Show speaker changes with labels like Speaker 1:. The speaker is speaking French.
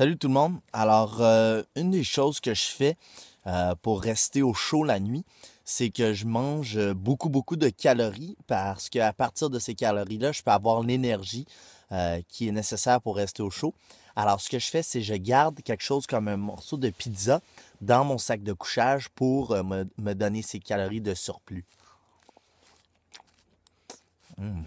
Speaker 1: Salut tout le monde. Alors, euh, une des choses que je fais euh, pour rester au chaud la nuit, c'est que je mange euh, beaucoup, beaucoup de calories parce qu'à partir de ces calories-là, je peux avoir l'énergie qui est nécessaire pour rester au chaud. Alors, ce que je fais, c'est je garde quelque chose comme un morceau de pizza dans mon sac de couchage pour me, donner ces calories de surplus. Mmh.